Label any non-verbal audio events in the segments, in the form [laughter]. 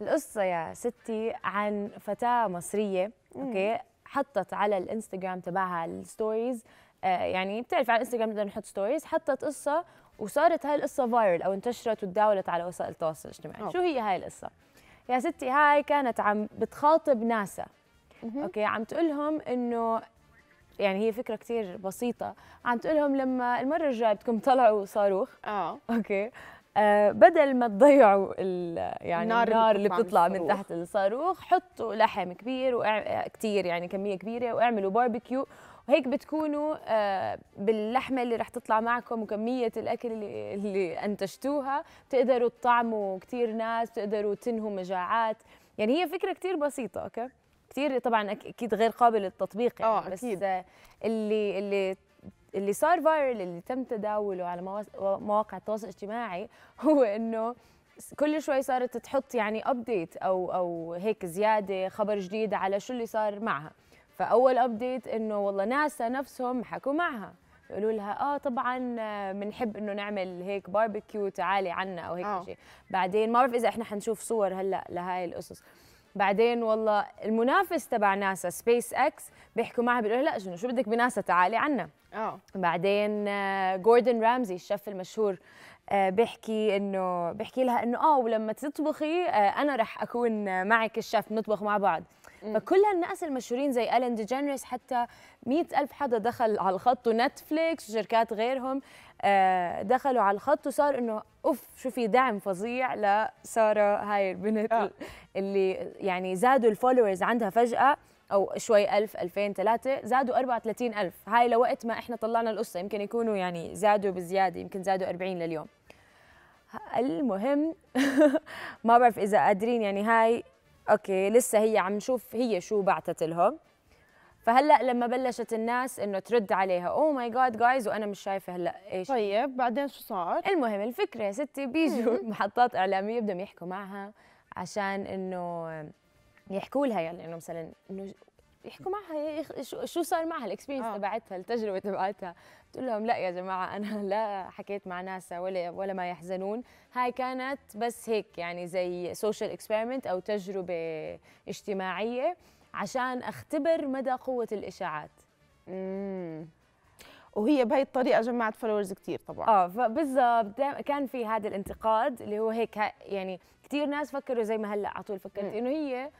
القصة يا ستي عن فتاة مصرية اوكي حطت على الانستغرام تبعها الستوريز آه، يعني بتعرف على الانستغرام نقدر نحط ستوريز حطت قصة وصارت هاي القصة فايرل او انتشرت وتداولت على وسائل التواصل الاجتماعي أوه. شو هي هاي القصة يا ستي هاي كانت عم بتخاطب ناسا اوكي عم تقول لهم انه يعني هي فكره كثير بسيطه عم تقول لهم لما المره الجايه بدكم تطلعوا صاروخ اه اوكي آه، بدل ما تضيعوا يعني النار, النار اللي بتطلع من تحت الصاروخ حطوا لحم كبير وإع... آه، كتير يعني كميه كبيره واعملوا باربيكيو وهيك بتكونوا آه، باللحمه اللي رح تطلع معكم وكميه الاكل اللي, اللي انتجتوها بتقدروا تطعموا كتير ناس بتقدروا تنهوا مجاعات يعني هي فكره كتير بسيطه اوكي كثير طبعا اكيد غير قابل للتطبيق يعني أكيد. بس أكيد. اللي اللي اللي صار فايرل اللي تم تداوله على مواقع التواصل الاجتماعي [laughs] هو انه كل شوي صارت تحط يعني ابديت او او هيك زياده خبر جديد على شو اللي صار معها فاول ابديت انه والله ناسا نفسهم حكوا معها يقولوا لها اه طبعا بنحب انه نعمل هيك باربيكيو تعالي عنا او هيك آه. شيء بعدين ما بعرف اذا احنا حنشوف صور هلا لهاي القصص بعدين والله المنافس تبع ناسا سبيس اكس بيحكوا معها بيقولوا لا شنو شو بدك بناسا تعالي عنا اه بعدين آه، جوردن رامزي الشيف المشهور آه، بيحكي انه بيحكي لها انه اه ولما تطبخي آه، انا رح اكون معك الشيف نطبخ مع بعض فكل هالناس المشهورين زي ألين جنريس حتى مئة ألف حدا دخل على الخط ونتفليكس وشركات غيرهم آه، دخلوا على الخط وصار انه اوف شو في دعم فظيع لساره هاي البنت آه. اللي يعني زادوا الفولورز عندها فجاه او شوي ألف ألفين ثلاثة زادوا 34 ألف هاي لوقت ما احنا طلعنا القصة يمكن يكونوا يعني زادوا بزيادة يمكن زادوا 40 لليوم المهم [laughs] ما بعرف اذا قادرين يعني هاي اوكي لسه هي عم نشوف هي شو بعتت لهم فهلا لما بلشت الناس انه ترد عليها او ماي جاد جايز وانا مش شايفه هلا ايش طيب بعدين شو صار المهم الفكره يا ستي بيجوا محطات اعلاميه بدهم يحكوا معها عشان انه يحكوا لها يعني انه مثلا انه يحكوا معها شو صار معها الاكسبيرينس آه. تبعتها التجربه تبعتها بتقول لهم لا يا جماعه انا [laughs] لا حكيت مع ناسا ولا ولا ما يحزنون هاي كانت بس هيك يعني زي سوشيال اكسبيرمنت او تجربه اجتماعيه عشان اختبر مدى قوه الاشاعات امم وهي بهي الطريقه جمعت فولورز كثير طبعا اه فبالضبط كان في هذا الانتقاد اللي هو هيك يعني كثير ناس فكروا زي ما هلا على طول فكرت انه هي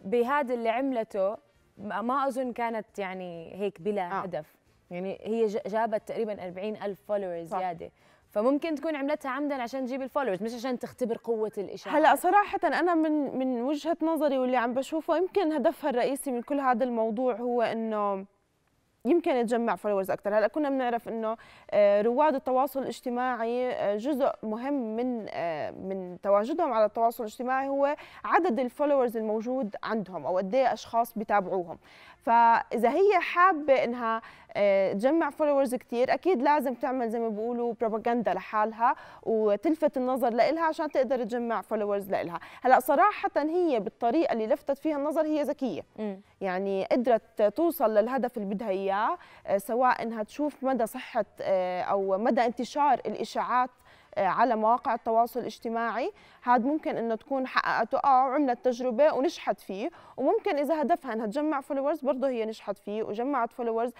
بهذا اللي عملته ما اظن كانت يعني هيك بلا آه. هدف يعني هي جابت تقريبا 40 الف فولورز زياده فممكن تكون عملتها عمدا عشان تجيب الفولورز مش عشان تختبر قوه الاشاعه هلا صراحه انا من من وجهه نظري واللي عم بشوفه يمكن هدفها الرئيسي من كل هذا الموضوع هو انه يمكن يتجمع فولورز اكثر هلا كنا بنعرف انه آه، رواد التواصل الاجتماعي آه، جزء مهم من آه، من تواجدهم على التواصل الاجتماعي هو عدد الفولورز الموجود عندهم او قد إيه اشخاص بتابعوهم فاذا هي حابه انها آه، تجمع فولورز كثير اكيد لازم تعمل زي ما بيقولوا بروباغندا لحالها وتلفت النظر لإلها عشان تقدر تجمع فولورز لإلها هلا صراحه هي بالطريقه اللي لفتت فيها النظر هي ذكيه يعني قدرت توصل للهدف اللي بدها اياه آه، سواء انها تشوف مدى صحه آه، او مدى انتشار الاشاعات آه، على مواقع التواصل الاجتماعي هذا ممكن انه تكون حققته اه وعملت تجربه ونجحت فيه وممكن اذا هدفها انها تجمع فولورز برضه هي نجحت فيه وجمعت فولورز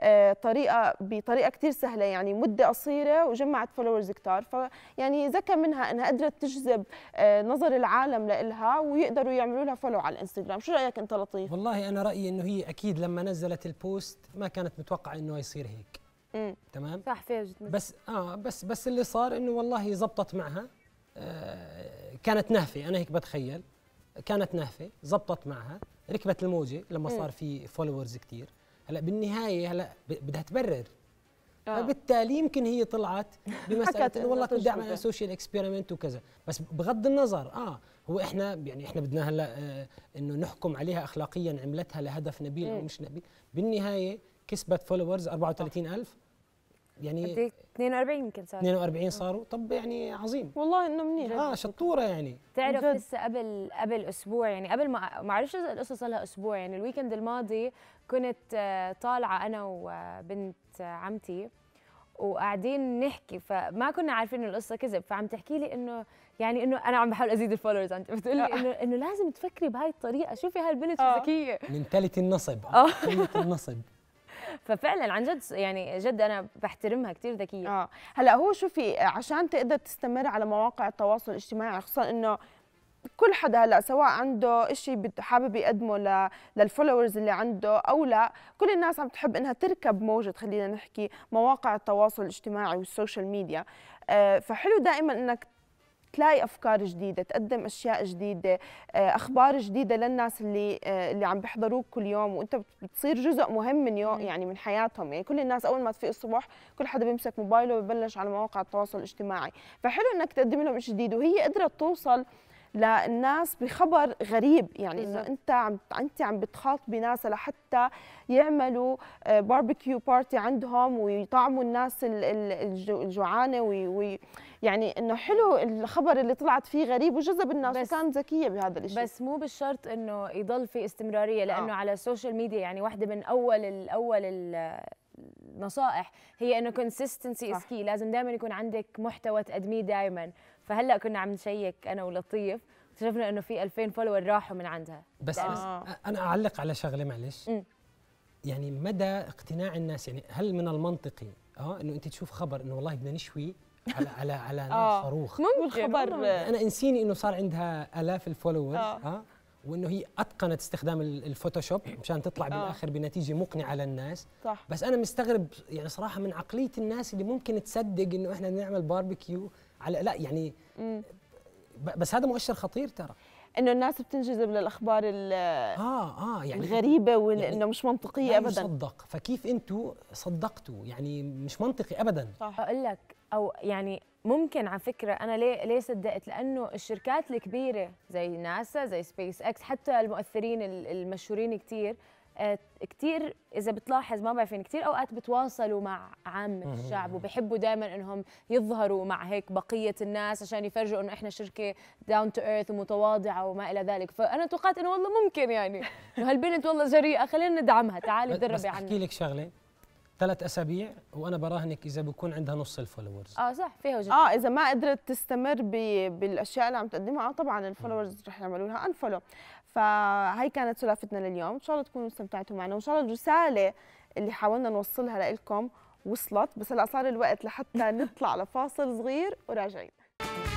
آه، بطريقه بطريقه كثير سهله يعني مده قصيره وجمعت فولورز كثار فيعني ذكى منها انها قدرت تجذب آه، نظر العالم لها ويقدروا يعملوا لها فولو على الانستغرام شو رايك انت لطيف والله انا رايي انه هي اكيد لما نزلت البوست ما كانت متوقعه انه يصير هيك مم. إيه. تمام صح فيها بس اه بس بس اللي صار انه والله زبطت معها آه كانت نهفه انا هيك بتخيل كانت نهفه زبطت معها ركبت الموجه لما مم. إيه. صار في فولورز كثير هلا بالنهايه هلا بدها تبرر آه. فبالتالي يمكن هي طلعت [laughs] بمساله انه والله كنت اعمل سوشيال اكسبيرمنت وكذا بس بغض النظر اه هو احنا يعني احنا بدنا هلا آه انه نحكم عليها اخلاقيا عملتها لهدف نبيل او إيه. مش نبيل بالنهايه كسبت فولورز 34000 يعني 42 إيه؟ يمكن صار 42 آه. صاروا طب يعني عظيم والله انه منيح اه شطوره يعني تعرف لسه قبل قبل اسبوع يعني قبل ما ما اعرفش القصه صار لها اسبوع يعني الويكند الماضي كنت آه، طالعه انا وبنت عمتي وقاعدين نحكي فما كنا عارفين القصه كذب فعم تحكي لي انه يعني انه انا عم بحاول ازيد الفولورز انت بتقول لي آه. انه انه لازم تفكري بهاي الطريقه شوفي هاي البنت من منتاليتي النصب منتاليتي النصب ففعلا عن جد يعني جد انا بحترمها كثير ذكيه اه هلا هو شوفي عشان تقدر تستمر على مواقع التواصل الاجتماعي خصوصا انه كل حدا هلا سواء عنده شيء حابب يقدمه للفولورز اللي عنده او لا كل الناس عم تحب انها تركب موجه خلينا نحكي مواقع التواصل الاجتماعي والسوشيال ميديا آه، فحلو دائما انك تلاقي افكار جديده تقدم اشياء جديده آه، اخبار جديده للناس اللي آه، اللي عم بيحضروك كل يوم وانت بتصير جزء مهم من يوم يعني من حياتهم يعني كل الناس اول ما تفيق الصبح كل حدا بيمسك موبايله وببلش على مواقع التواصل الاجتماعي فحلو انك تقدم لهم شيء جديد وهي قدرت توصل للناس بخبر غريب يعني انه انت عم انت عم بتخاطبي ناس لحتى يعملوا باربيكيو آه، بارتي عندهم ويطعموا الناس الجوعانه وي يعني انه حلو الخبر اللي طلعت فيه غريب وجذب الناس وكان ذكيه بهذا الشيء بس مو بالشرط انه يضل في استمراريه لانه آه. على السوشيال ميديا يعني واحده من اول الاول نصائح هي انه consistency is لازم دائما يكون عندك محتوى تقدميه دائما فهلا كنا عم نشيك انا ولطيف اكتشفنا انه في 2000 فولور راحوا من عندها بس, بس آه. انا اعلق على شغله معلش م. يعني مدى اقتناع الناس يعني هل من المنطقي اه انه انت تشوف خبر انه والله بدنا نشوي على [laughs] على على آه. صاروخ مو خبر انا انسيني انه صار عندها الاف الفولورز آه. اه وانه هي اتقنت استخدام الفوتوشوب مشان تطلع بالاخر بنتيجه مقنعه للناس صح بس انا مستغرب يعني صراحه من عقليه الناس اللي ممكن تصدق انه احنا نعمل باربيكيو على لا يعني بس هذا مؤشر خطير ترى انه الناس بتنجذب للاخبار اه اه يعني الغريبه وانه يعني مش منطقيه ابدا صدق فكيف انتم صدقتوا يعني مش منطقي ابدا صح اقول لك او يعني ممكن على فكره انا ليه ليه صدقت لانه الشركات الكبيره زي ناسا زي سبيس اكس حتى المؤثرين المشهورين كثير آه، كتير اذا بتلاحظ ما بعرف يعني كثير اوقات بتواصلوا مع عامه الشعب وبحبوا دائما انهم يظهروا مع هيك بقيه الناس عشان يفرجوا انه احنا شركه داون تو ايرث ومتواضعه وما الى ذلك فانا توقعت انه والله ممكن يعني هالبنت والله جريئه خلينا ندعمها تعالي تدربي عنها احكي لك شغله ثلاث اسابيع وانا براهنك اذا بكون عندها نص الفولورز اه صح فيها وجه اه اذا ما قدرت تستمر بالاشياء اللي عم تقدمها اه طبعا الفولورز رح يعملوا لها انفولو فهي كانت سلافتنا لليوم ان شاء الله تكونوا استمتعتوا معنا وان شاء الله الرساله اللي حاولنا نوصلها لكم وصلت بس هلا صار الوقت لحتى [laughs] نطلع لفاصل صغير وراجعين